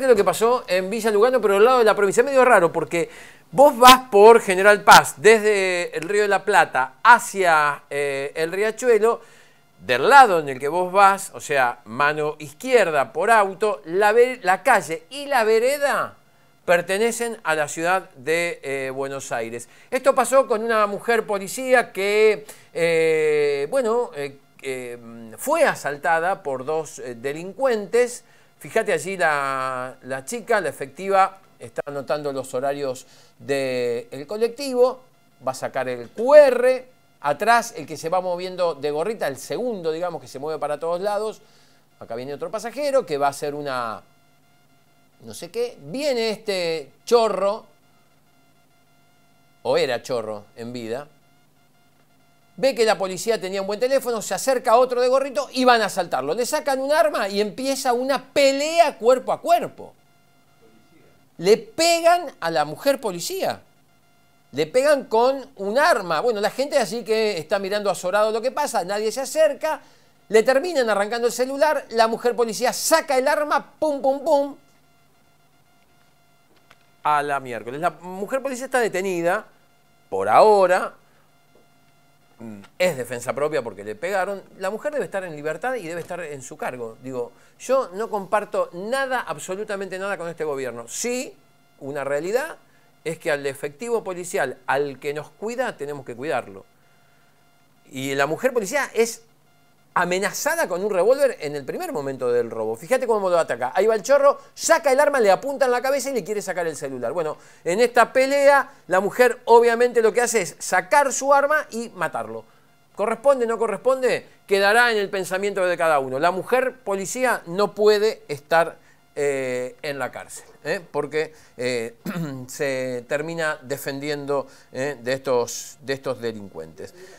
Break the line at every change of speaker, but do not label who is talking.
es lo que pasó en Villa Lugano, pero al lado de la provincia? Medio raro, porque vos vas por General Paz, desde el Río de la Plata hacia eh, el Riachuelo, del lado en el que vos vas, o sea, mano izquierda por auto, la, la calle y la vereda pertenecen a la ciudad de eh, Buenos Aires. Esto pasó con una mujer policía que, eh, bueno, mm, fue asaltada por dos delincuentes, Fíjate allí la, chica, la efectiva, está anotando los horarios del colectivo, va a sacar el QR, atrás el que se va moviendo de gorrita, el segundo, digamos, que se mueve para todos lados. Acá viene otro pasajero que va a hacer una... no sé qué. Viene este chorro, o era chorro en vida, ve que la policía tenía un buen teléfono, se acerca a otro de gorrito y van a asaltarlo. Le sacan un arma y empieza una pelea cuerpo a cuerpo. Le pegan a la mujer policía. Le pegan con un arma. Bueno, la gente así que está mirando azorado lo que pasa, nadie se acerca. Le terminan arrancando el celular, la mujer policía saca el arma, pum, pum, pum. A la miércoles. La mujer policía está detenida por ahora, Mm. Es defensa propia porque le pegaron. La mujer debe estar en libertad y debe estar en su cargo. Digo, yo no comparto nada, absolutamente nada con este gobierno. Sí, una realidad es que al efectivo policial, al que nos cuida, tenemos que cuidarlo. Y la mujer policía es amenazada con un revólver en el primer momento del robo. Fíjate cómo lo ataca. Ahí va el chorro, saca el arma, le apunta en la cabeza y le quiere sacar el celular. Bueno, en esta pelea la mujer obviamente lo que hace es sacar su arma y matarlo. ¿Corresponde, no corresponde? Quedará en el pensamiento de cada uno. La mujer policía no puede estar eh, en la cárcel, ¿eh? porque eh, se termina defendiendo de, estos, de estos delincuentes.